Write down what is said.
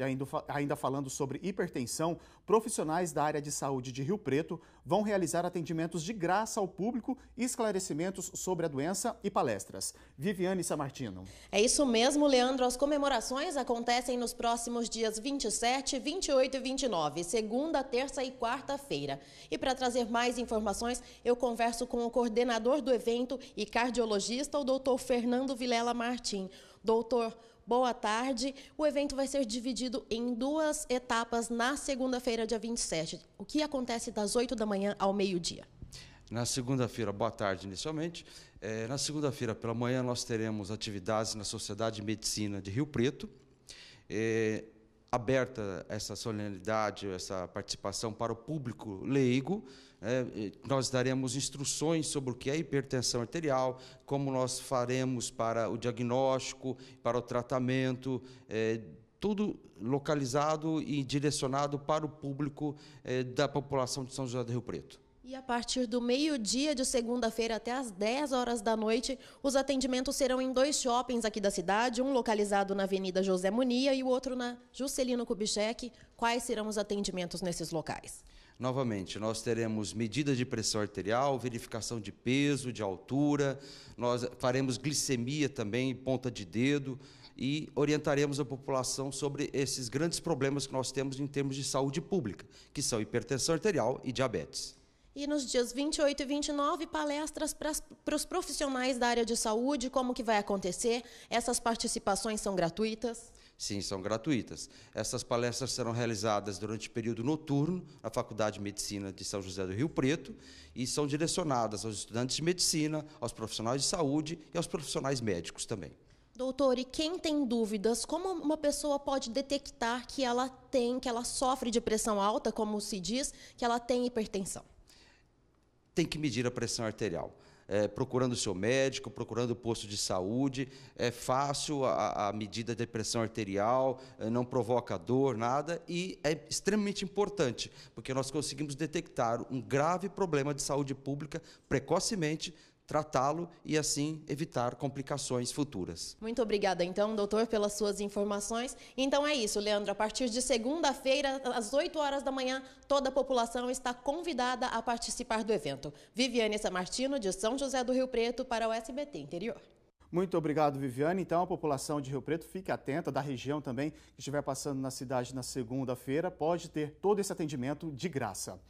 E ainda, ainda falando sobre hipertensão, profissionais da área de saúde de Rio Preto vão realizar atendimentos de graça ao público, esclarecimentos sobre a doença e palestras. Viviane Samartino. É isso mesmo, Leandro. As comemorações acontecem nos próximos dias 27, 28 e 29, segunda, terça e quarta-feira. E para trazer mais informações, eu converso com o coordenador do evento e cardiologista, o doutor Fernando Vilela Martins. Doutor, Boa tarde. O evento vai ser dividido em duas etapas na segunda-feira, dia 27. O que acontece das 8 da manhã ao meio-dia? Na segunda-feira, boa tarde inicialmente. É, na segunda-feira, pela manhã, nós teremos atividades na Sociedade de Medicina de Rio Preto. É, aberta essa solenidade, essa participação para o público leigo. É, nós daremos instruções sobre o que é hipertensão arterial, como nós faremos para o diagnóstico, para o tratamento, é, tudo localizado e direcionado para o público é, da população de São José do Rio Preto. E a partir do meio-dia de segunda-feira até as 10 horas da noite, os atendimentos serão em dois shoppings aqui da cidade, um localizado na Avenida José Munia e o outro na Juscelino Kubitschek. Quais serão os atendimentos nesses locais? Novamente, nós teremos medida de pressão arterial, verificação de peso, de altura, nós faremos glicemia também, ponta de dedo, e orientaremos a população sobre esses grandes problemas que nós temos em termos de saúde pública, que são hipertensão arterial e diabetes. E nos dias 28 e 29, palestras para os profissionais da área de saúde, como que vai acontecer? Essas participações são gratuitas? Sim, são gratuitas. Essas palestras serão realizadas durante o período noturno na Faculdade de Medicina de São José do Rio Preto e são direcionadas aos estudantes de medicina, aos profissionais de saúde e aos profissionais médicos também. Doutor, e quem tem dúvidas, como uma pessoa pode detectar que ela tem, que ela sofre de pressão alta, como se diz, que ela tem hipertensão? tem que medir a pressão arterial. É, procurando o seu médico, procurando o posto de saúde. É fácil a, a medida de pressão arterial, é, não provoca dor, nada, e é extremamente importante, porque nós conseguimos detectar um grave problema de saúde pública precocemente tratá-lo e assim evitar complicações futuras. Muito obrigada então, doutor, pelas suas informações. Então é isso, Leandro, a partir de segunda-feira, às 8 horas da manhã, toda a população está convidada a participar do evento. Viviane Samartino, de São José do Rio Preto, para o SBT Interior. Muito obrigado, Viviane. Então, a população de Rio Preto fique atenta, da região também, que estiver passando na cidade na segunda-feira, pode ter todo esse atendimento de graça.